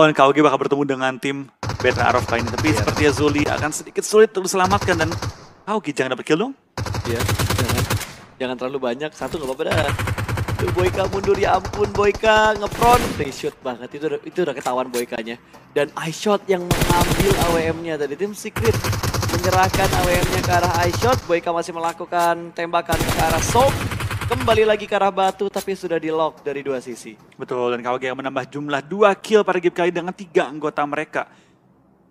lawan KOG bakal bertemu dengan tim Veteran Arafka ini. Tapi yeah. sepertinya Zuli akan sedikit sulit untuk diselamatkan dan KOG jangan dapat kill dong. Iya, yeah, jangan. Jangan terlalu banyak, satu nggak apa-apa dah. Tuh Boyka mundur ya ampun Boyka ngepron free shoot banget itu itu udah ketahuan Boykanya dan eye shot yang mengambil AWM-nya tadi tim Secret menyerahkan AWM-nya ke arah eye shot Boyka masih melakukan tembakan ke arah Soap Kembali lagi ke arah batu tapi sudah di lock dari dua sisi. Betul, dan KWG yang menambah jumlah dua kill pada game kali dengan tiga anggota mereka.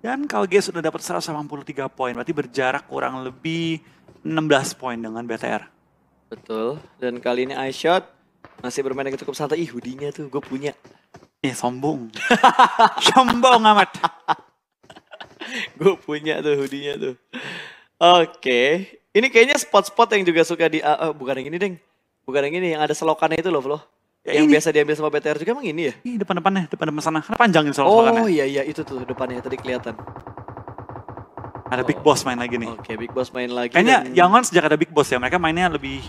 Dan KWG sudah dapat 183 poin, berarti berjarak kurang lebih 16 poin dengan BTR. Betul, dan kali ini shot masih bermain dengan cukup santai. Ih, hoodie-nya tuh gue punya. Eh, sombong. sombong amat. gue punya tuh hoodie tuh. Oke, okay. ini kayaknya spot-spot yang juga suka di... Uh, uh, bukan yang ini, Deng Bukan yang ini, yang ada selokannya itu loh, loh Ya yang ini. biasa diambil sama BTR juga emang ini ya? Ini depan-depannya, depan-depan sana. Karena panjangin ini selokannya. Oh iya iya itu tuh depannya tadi kelihatan. Ada oh. Big Boss main lagi nih. Oke, okay, Big Boss main lagi. Kayaknya dan... Yangon sejak ada Big Boss ya, mereka mainnya lebih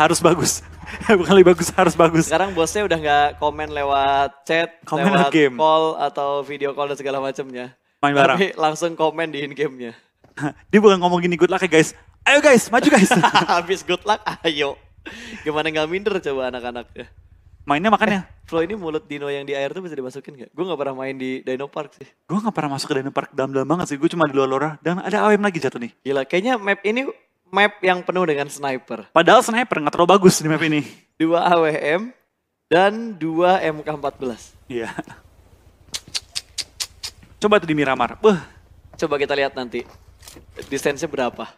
harus bagus. Bukan lebih bagus, harus bagus. Sekarang bosnya udah nggak komen lewat chat, komen lewat game. call atau video call dan segala macamnya. Main bareng. Tapi langsung komen di in-game-nya. Dia bukan ngomong gini good luck ya guys. Ayo guys, maju guys. Habis good luck, ayo. Gimana nggak minder coba anak-anaknya? anak eh, Mainnya makanya. Eh, Flo ini mulut dino yang di air tuh bisa dimasukin gak? Gue gak pernah main di Dino Park sih. Gue gak pernah masuk ke Dino Park dalam-dalam banget sih. Gue cuma di luar-luar. Dan ada AWM lagi jatuh nih. Gila, kayaknya map ini map yang penuh dengan sniper. Padahal sniper gak terlalu bagus di map ini. Dua AWM dan dua MK14. Iya. Coba tuh di Miramar. Beuh. Coba kita lihat nanti. Distance-nya berapa?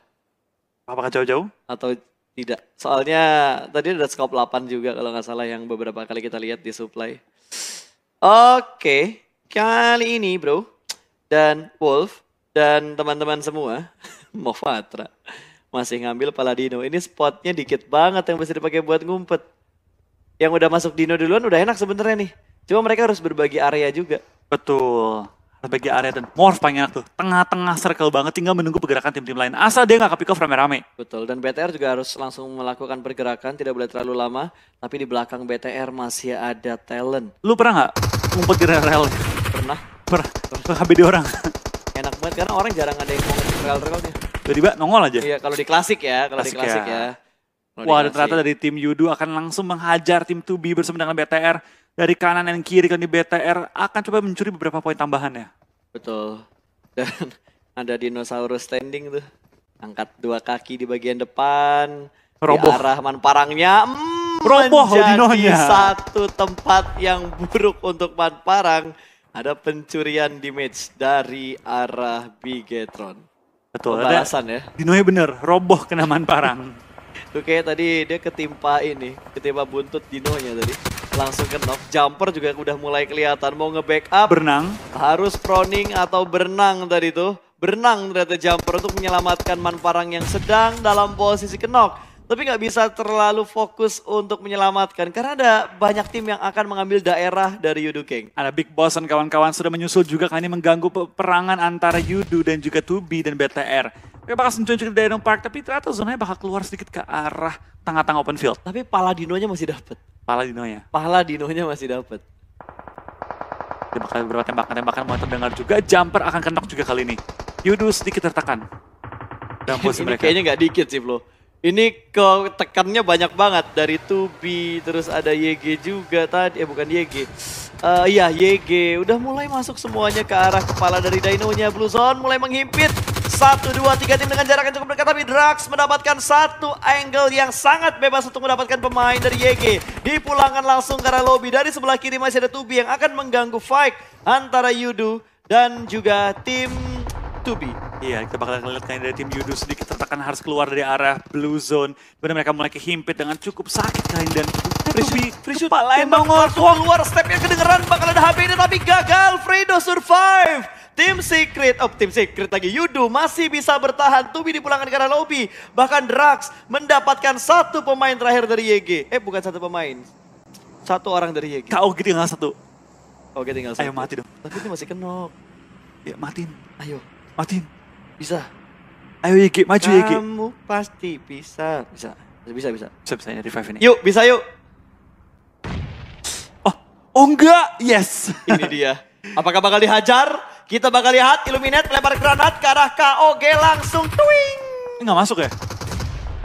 Apakah jauh-jauh? Atau tidak, soalnya tadi ada scope 8 juga kalau nggak salah yang beberapa kali kita lihat di supply. Oke, kali ini bro dan Wolf dan teman-teman semua, Mofatra masih ngambil Paladino. Ini spotnya dikit banget yang bisa dipakai buat ngumpet. Yang udah masuk Dino duluan udah enak sebenernya nih. Cuma mereka harus berbagi area juga. Betul bagi area dan morph paling enak tuh tengah-tengah circle banget tinggal menunggu pergerakan tim-tim lain asal dia nggak kepikov rame-rame betul dan BTR juga harus langsung melakukan pergerakan tidak boleh terlalu lama tapi di belakang BTR masih ada talent lu pernah nggak ngumpet di rel pernah pernah Habis di orang enak banget karena orang jarang ada yang mau rel-relnya tiba-tiba nongol aja iya kalau di klasik ya kalau di klasik ya, ya. Wah, ternyata dari tim Yudu akan langsung menghajar tim 2B bersama dengan BTR dari kanan dan kiri kan di BTR akan coba mencuri beberapa poin tambahannya. Betul. Dan ada dinosaurus standing tuh. Angkat dua kaki di bagian depan. Roboh. Di arah manparangnya. Mm, Roboh oh, menjadi dinonya. satu tempat yang buruk untuk manparang. Ada pencurian damage dari arah Bigetron. Betul. Pembalasan ya. ya. Dinonya bener. Roboh kena manparang. Oke kayak tadi dia ketimpa ini. Ketimpa buntut dinonya tadi. Langsung ke knock jumper juga udah mulai kelihatan. Mau nge-backup. Berenang. Harus proning atau berenang tadi tuh. Berenang ternyata jumper untuk menyelamatkan Manparang yang sedang dalam posisi kenok. Tapi nggak bisa terlalu fokus untuk menyelamatkan. Karena ada banyak tim yang akan mengambil daerah dari Yudu King. Ada Big Boss dan kawan-kawan sudah menyusul juga Karena ini mengganggu peperangan antara Yudu dan juga Tubi dan BTR. Mereka bakal sencun di Dino Park, tapi ternyata zonanya bakal keluar sedikit ke arah tengah-tengah open field. Tapi paladino nya masih dapet dinonya pahala dinonya masih dapat. Tembakan berapa tembakan tembakan mau terdengar juga jumper akan kentok juga kali ini. Yudu sedikit tertekan. Dan posisi mereka. Kayaknya nggak dikit sih, Bro. Ini ke tekannya banyak banget dari Tubi, terus ada YG juga tadi, eh bukan YG. Uh, eh, iya, YG udah mulai masuk semuanya ke arah kepala dari Dinonya. Blue Zone mulai menghimpit. Satu, dua, tiga tim dengan jarak yang cukup dekat. Tapi Drax mendapatkan satu angle yang sangat bebas untuk mendapatkan pemain dari YG. Dipulangkan langsung ke arah lobby. Dari sebelah kiri masih ada Tubi yang akan mengganggu fight antara Yudu dan juga tim Tubi. Iya, kita bakal ngeliat kayaknya dari tim Yudo sedikit tertekan harus keluar dari arah blue zone. Benar mereka mulai kehimpit dengan cukup sakit kalian dan Frisbee, eh, Frisbee kepala yang tuang keluar stepnya kedengeran bakal ada HP ini tapi gagal. Fredo survive. Tim Secret, oh tim Secret lagi, Yudo masih bisa bertahan. Tubi dipulangkan ke arah lobby. Bahkan Drax mendapatkan satu pemain terakhir dari YG. Eh bukan satu pemain, satu orang dari YG. Kau gitu nggak satu. Oke tinggal satu. Ayo mati dong. Tapi itu masih kenok. Ya matiin. Ayo. Matiin. Bisa. Ayo Iki, maju Iki. Kamu pasti bisa. Bisa. Bisa, bisa. Bisa, bisa ya revive ini. Yuk, bisa yuk. Oh, oh enggak. Yes. ini dia. Apakah bakal dihajar? Kita bakal lihat Illuminate melempar granat ke arah KOG langsung twing. Enggak masuk ya?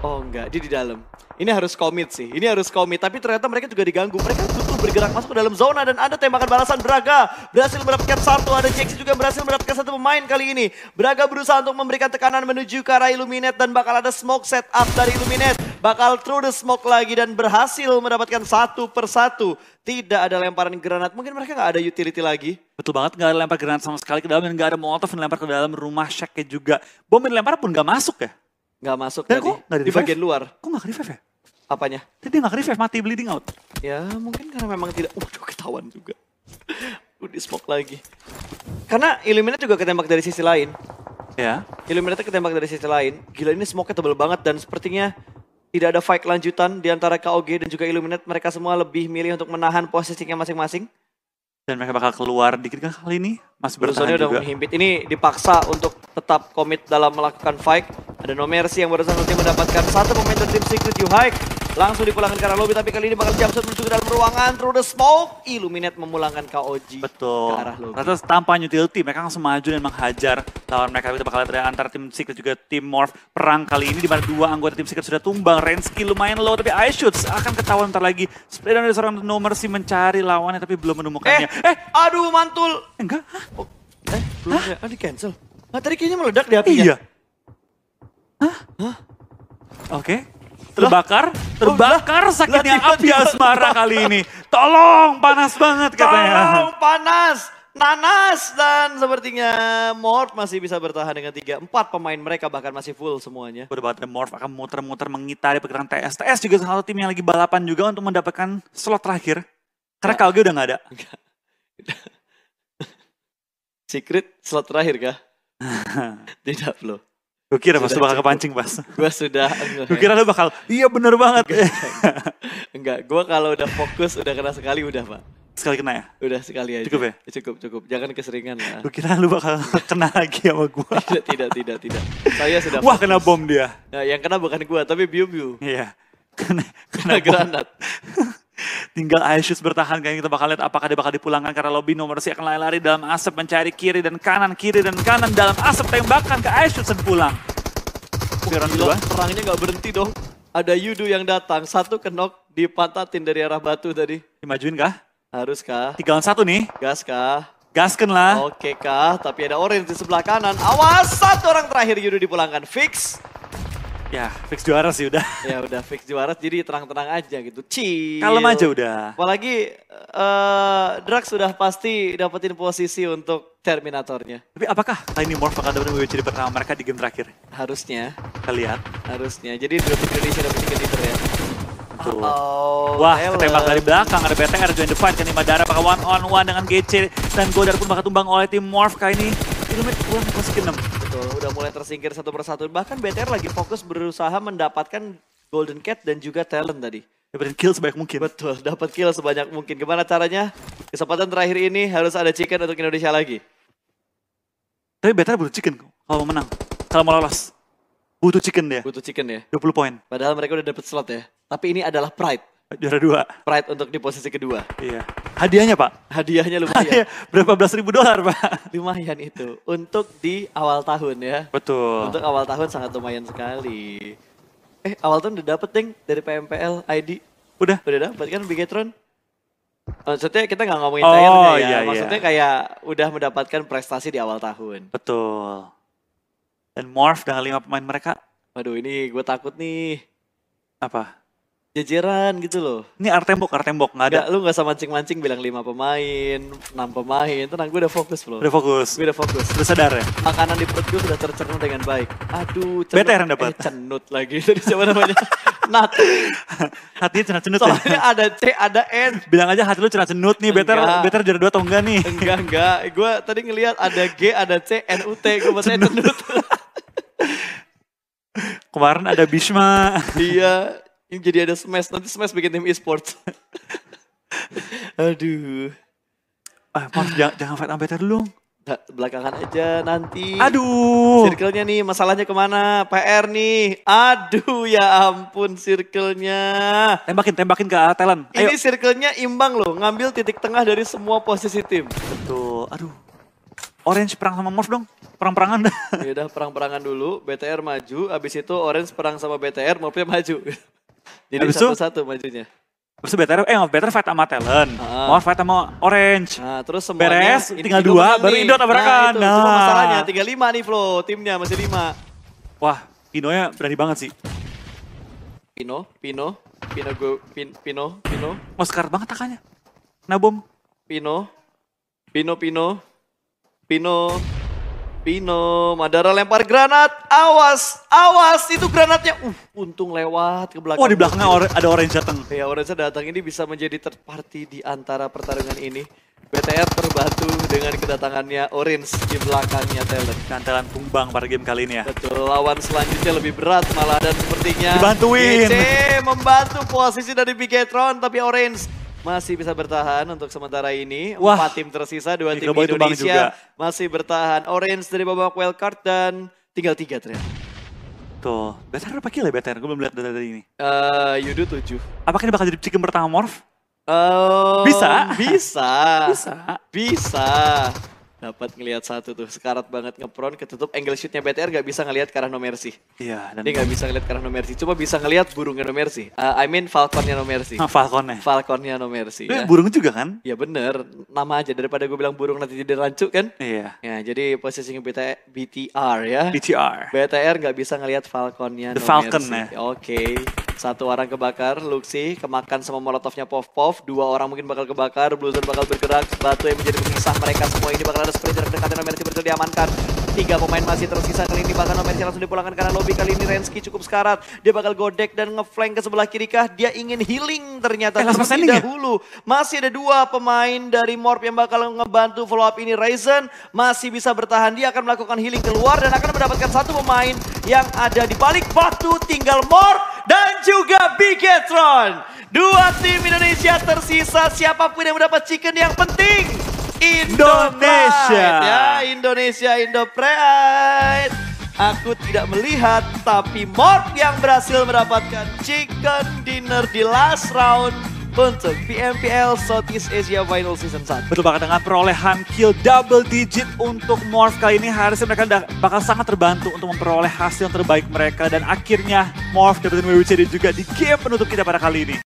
Oh enggak, dia di dalam ini harus komit sih, ini harus komit. Tapi ternyata mereka juga diganggu. Mereka butuh bergerak masuk ke dalam zona dan ada tembakan balasan Braga. Berhasil mendapatkan satu, ada Jax juga berhasil mendapatkan satu pemain kali ini. Braga berusaha untuk memberikan tekanan menuju ke arah Illuminate dan bakal ada smoke set up dari Illuminate. Bakal through the smoke lagi dan berhasil mendapatkan satu persatu. Tidak ada lemparan granat, mungkin mereka nggak ada utility lagi. Betul banget, nggak ada lempar granat sama sekali ke dalam dan nggak ada molotov yang lempar ke dalam rumah Shaq juga. Bom yang lempar pun nggak masuk ya? Nggak masuk Dan eh, tadi. di, bagian luar. Kok nggak revive ya? Apanya? Tadi dia gak revive, mati bleeding out. Ya mungkin karena memang tidak, waduh ketahuan juga. Udah smoke lagi. Karena Illuminate juga ketembak dari sisi lain. Ya. Illuminate ketembak dari sisi lain. Gila ini smoke-nya tebal banget dan sepertinya tidak ada fight lanjutan di antara KOG dan juga Illuminate. Mereka semua lebih milih untuk menahan posisinya masing-masing. Dan mereka bakal keluar dikit kan kali ini? Mas bertahan juga. udah menghimpit. Ini dipaksa untuk tetap komit dalam melakukan fight. Ada No Mercy yang barusan nanti mendapatkan satu pemain dari tim Secret You Hike. Langsung dipulangkan ke arah lobby, tapi kali ini bakal jump shot menuju ke dalam ruangan. Through the smoke, Illuminate memulangkan KOG Betul. ke arah lobby. Ternyata tanpa utility, mereka langsung maju dan menghajar lawan mereka. Kita bakal lihat antara tim Secret juga tim Morph. Perang kali ini di mana dua anggota tim Secret sudah tumbang. Renski lumayan low, tapi Ice Shoots akan ketahuan ntar lagi. Spray dari seorang No Mercy mencari lawannya, tapi belum menemukannya. Eh, eh aduh mantul. Eh, enggak, Oh, eh, belum Hah? Ah, di cancel. Nah, tadi kayaknya meledak di api Iya. Hah? Hah? Oke. Okay terbakar, oh, terbakar sakitnya lah, api asmara kali ini. Tolong panas banget katanya. Tolong panas. Nanas dan sepertinya Morph masih bisa bertahan dengan tiga empat pemain mereka bahkan masih full semuanya. Berbatan Morph akan muter-muter mengitari pergerakan TS. TS juga salah satu tim yang lagi balapan juga untuk mendapatkan slot terakhir. Karena nah. Kalgi udah nggak ada. Secret slot terakhir kah? Tidak loh. Gue kira pas bakal kepancing pas. Gue sudah. Gue kira lu bakal, iya bener banget. Enggak, enggak. gue kalau udah fokus, udah kena sekali, udah pak. Sekali kena ya? Udah sekali aja. Cukup ya? Cukup, cukup. Jangan keseringan lah. Gue kira lu bakal kena lagi sama gue. tidak, tidak, tidak, tidak. Saya sudah Wah kena bom dia. Nah, yang kena bukan gue, tapi Biu Biu. Iya. Kena, kena, kena granat tinggal Isus bertahan kayaknya kita bakal lihat apakah dia bakal dipulangkan karena lobby nomor sih akan lari-lari dalam asap mencari kiri dan kanan, kiri dan kanan dalam asap tembakan ke Isus dan pulang. Wah, oh, perangnya nggak berhenti dong. Ada Yudu yang datang, satu kenok dipantatin dari arah batu tadi. Dimajuin kah? Harus kah? Tiga lawan satu nih. Gas kah? Gaskan lah. Oke kah, tapi ada orange di sebelah kanan. Awas, satu orang terakhir Yudu dipulangkan. Fix. Ya, fix juara sih udah. Ya udah fix juara jadi tenang tenang aja gitu. Ci. Kalem aja udah. Apalagi uh, Drax sudah pasti dapetin posisi untuk Terminatornya. Tapi apakah Tiny Morph akan dapetin WWC pertama mereka di game terakhir? Harusnya. Kalian. Harusnya. Jadi dapat Indonesia dapat tiga leader ya. -oh, Wah, Ellen. ketembak dari belakang. Ada Beteng, ada join depan. Kani darah. pakai one on one dengan GC. Dan Godar pun bakal tumbang oleh tim Morph kali ini. Ilumit gue masih 6 udah mulai tersingkir satu persatu. Bahkan BTR lagi fokus berusaha mendapatkan Golden Cat dan juga Talent tadi. dapat kill sebanyak mungkin. Betul, dapat kill sebanyak mungkin. Gimana caranya? Kesempatan terakhir ini harus ada chicken untuk Indonesia lagi. Tapi BTR butuh chicken kalau menang. Kalau mau lolos. Butuh chicken dia. Butuh chicken ya. 20 poin. Padahal mereka udah dapat slot ya. Tapi ini adalah pride. Juara dua. Pride untuk di posisi kedua. Iya. Hadiahnya Pak? Hadiahnya lumayan. Hadiah, berapa belas ribu dolar Pak? Lumayan itu. Untuk di awal tahun ya. Betul. Untuk awal tahun sangat lumayan sekali. Eh awal tahun udah dapet ding dari PMPL ID. Udah? Udah dapet kan Bigetron? Maksudnya kita nggak ngomongin oh, cairnya ya. Iya, iya. Maksudnya iya. kayak udah mendapatkan prestasi di awal tahun. Betul. Dan Morph dengan lima pemain mereka. Waduh ini gue takut nih. Apa? jajaran gitu loh. Ini art tembok, art tembok nggak ada. Gak, lu nggak sama mancing-mancing bilang lima pemain, enam pemain. Tenang, gue udah fokus loh. Udah fokus. Gue udah fokus. terus sadar ya. Makanan di perut gue sudah tercerna dengan baik. Aduh, cenut. yang dapat. Eh, cenut lagi. Tadi siapa namanya? Nat. hati cenut-cenut ya? Soalnya ya? ada C, ada N. Bilang aja hati lu cenut-cenut nih. Better, enggak. jadi dua atau enggak nih? Enggak, enggak. Eh, gue tadi ngelihat ada G, ada C, N, U, T. Gue bacanya cenut. cenut. Kemarin ada bisma iya, ini jadi ada smash, nanti smash bikin tim e-sports. Aduh. Eh, Mas, jangan, jangan fight sampai dulu dong. Belakangan aja nanti. Aduh. Circle-nya nih, masalahnya kemana? PR nih. Aduh ya ampun circle-nya. Tembakin, tembakin ke talent. Ayo. Ini circle-nya imbang loh, ngambil titik tengah dari semua posisi tim. Betul, aduh. Orange perang sama Morph dong. Perang-perangan dah. Ya udah perang-perangan dulu, BTR maju, abis itu Orange perang sama BTR, Morphnya maju. Jadi satu-satu majunya. Terus better eh better fight sama talent. Uh, ah. Mau fight sama orange. Nah, terus semuanya beres tinggal dua baru Indo tabrakan. Nah, itu, nah. Cuma masalahnya tinggal lima nih Flo, timnya masih lima. Wah, nya berani banget sih. Pino, Pino, Pino gue, Pin, Pino, Pino. Oscar banget tangannya. bom. Pino, Pino, Pino, Pino, Pino, Madara lempar granat. Awas, awas itu granatnya. Uh, untung lewat ke belakang. Oh, di belakangnya or ada orange datang. Ya, orange datang ini bisa menjadi third party di antara pertarungan ini. BTR terbantu dengan kedatangannya Orange di belakangnya Taylor. Kantaran tumbang pada game kali ini ya. Betul, lawan selanjutnya lebih berat malah dan sepertinya... Dibantuin! GC membantu posisi dari Bigetron tapi Orange masih bisa bertahan untuk sementara ini. Wah. Empat tim tersisa, dua tim Mikrobot Indonesia masih bertahan. Orange dari babak card dan tinggal tiga ternyata. Tuh, Datar apa kill ya Datar? Gue belum lihat data dari ini. Uh, Yudo tujuh. Apakah ini bakal jadi chicken pertama Morph? Uh, bisa. Bisa. bisa. Bisa dapat ngelihat satu tuh sekarat banget ngepron ketutup angle shootnya BTR gak bisa ngelihat karena No Mercy iya dan dia gak bisa ngelihat karena No Mercy cuma bisa ngelihat burungnya nomersi. uh, I mean falconnya nomersi. Mercy ah, falconnya falconnya No Mercy ya. burung juga kan ya bener nama aja daripada gue bilang burung nanti jadi rancu kan iya ya jadi posisinya BTR, BTR ya BTR BTR gak bisa ngelihat falconnya The no Falcon ya. oke okay. Satu orang kebakar, Luxi kemakan sama molotovnya Pov Pov. Dua orang mungkin bakal kebakar, Bluzer bakal bergerak. Batu yang menjadi pemisah mereka semua ini bakal ada spray jarak dekat dan Omerci berhasil diamankan. Tiga pemain masih tersisa kali ini bahkan Omerci langsung dipulangkan karena lobby kali ini Renski cukup sekarat. Dia bakal godek dan ngeflank ke sebelah kiri kah? Dia ingin healing ternyata eh, terlebih ya? dahulu. Masih ada dua pemain dari Morp yang bakal ngebantu follow up ini. Ryzen masih bisa bertahan. Dia akan melakukan healing keluar dan akan mendapatkan satu pemain yang ada di balik batu tinggal Morp dan juga Bigetron. Dua tim Indonesia tersisa siapapun yang mendapat chicken yang penting. Indonesia. Ya, Indonesia Indo Pride. Aku tidak melihat tapi Mort yang berhasil mendapatkan chicken dinner di last round untuk PMPL Southeast Asia Final Season 1. Betul banget, dengan perolehan kill double digit untuk Morph kali ini harusnya mereka bakal sangat terbantu untuk memperoleh hasil terbaik mereka dan akhirnya Morph dapetin WWCD juga di game penutup kita pada kali ini.